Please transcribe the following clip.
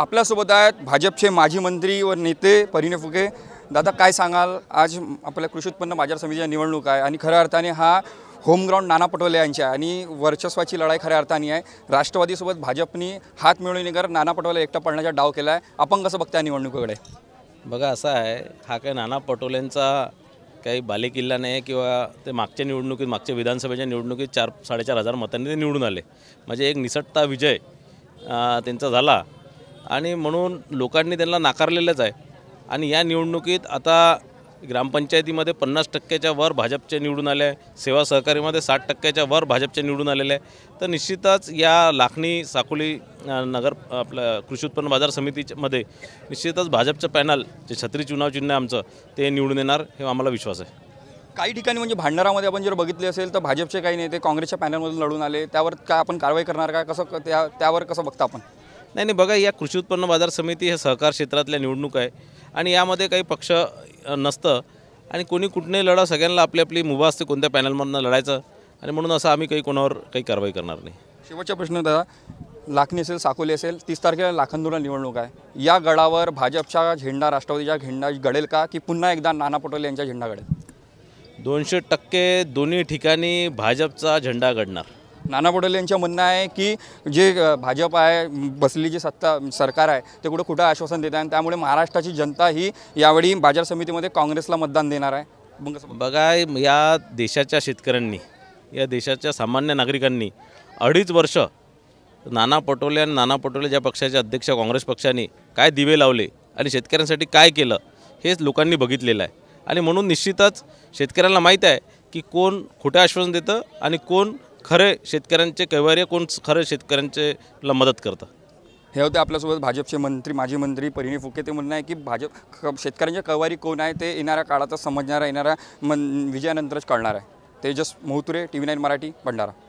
आपल्यासोबत आहेत भाजपचे माजी मंत्री व नेते परिणे फुके दादा काय सांगाल आज आपल्या कृषी उत्पन्न बाजार समितीच्या निवडणूक आहे आणि खऱ्या अर्थाने हा होमग्राऊंड नाना पटोले यांच्या आणि वर्चस्वाची लढाई खऱ्या अर्थाने आहे राष्ट्रवादीसोबत भाजपनी हात कर नाना पटोले एकटा पडण्याचा डाव केला आहे आपण कसं बघता निवडणुकीकडे बघा असं आहे हा काय नाना पटोलेंचा काही बालेकिल्ला नाही किंवा ते मागच्या निवडणुकीत मागच्या विधानसभेच्या निवडणुकीत चार साडेचार हजार मतांनी ते निवडून आले म्हणजे एक निसटता विजय त्यांचा झाला आणि म्हणून लोकांनी त्यांना नाकारलेलंच आहे आणि या निवडणुकीत आता ग्रामपंचायतीमध्ये पन्नास टक्क्याच्या वर भाजपचे निवडून आले सेवा सहकारीमध्ये साठ टक्क्याच्या वर भाजपचे निवडून आलेले आहे तर निश्चितच या लाखणी साकोली नगर आपल्या कृषी उत्पन्न बाजार समितीमध्ये निश्चितच भाजपचं पॅनल जे छत्री चुनाव चिन्ह आहे आमचं ते निवडून येणार हे आम्हाला विश्वास आहे काही ठिकाणी म्हणजे भांडारामध्ये आपण जर बघितले असेल तर भाजपचे काही नेते काँग्रेसच्या पॅनलमधून लढून आले त्यावर काय आपण कारवाई करणार का कसं त्या त्यावर कसं बघता आपण नाही नाही बघा या कृषी उत्पन्न बाजार समिती हे सहकार क्षेत्रातल्या निवडणूक आहे आणि यामध्ये काही पक्ष नसतं आणि कोणी कुठनेही लढा सगळ्यांना आपली आपली मुभा असते कोणत्या पॅनलमधनं लढायचं आणि म्हणून असं आम्ही काही कोणावर काही कारवाई करणार नाही शेवटचा प्रश्न दादा लाखणी असेल साकोली असेल तीस तारखेला लाखनदुरा निवडणूक आहे या गडावर भाजपचा झेंडा राष्ट्रवादीच्या झेंडा घडेल का की पुन्हा एकदा नाना पटोले यांचा झेंडा घडेल दोनशे टक्के दोन्ही ठिकाणी भाजपचा झेंडा घडणार नाना पटोले यांचं म्हणणं आहे की जे भाजप आहे बसली जी सत्ता सरकार आहे ते कुठं कुठं आश्वासन देत आहे आणि त्यामुळे महाराष्ट्राची जनता ही यावेळी बाजार समितीमध्ये काँग्रेसला मतदान देणार आहे मग बघा या देशाच्या शेतकऱ्यांनी या देशाच्या सामान्य नागरिकांनी अडीच वर्ष नाना पटोले आणि नाना पटोले ज्या पक्षाचे अध्यक्ष काँग्रेस पक्षाने काय दिवे लावले आणि शेतकऱ्यांसाठी काय केलं हेच लोकांनी बघितलेलं आहे आणि म्हणून निश्चितच शेतकऱ्यांना माहीत आहे की कोण खोटं आश्वासन देतं आणि कोण खरे शेतकऱ्यांचे कैवारी कोण खरे शेतकऱ्यांचेला मदत करतं हे होते आपल्यासोबत भाजपचे मंत्री माजी मंत्री परिणी फुके ते म्हणणं आहे की भाजप शेतकऱ्यांच्या कवारी कोण आहे ते येणाऱ्या काळाचा समजणारा येणाऱ्या मन विजयानंतरच कळणार आहे Tejas Mohture T V nine Marathi Bhandara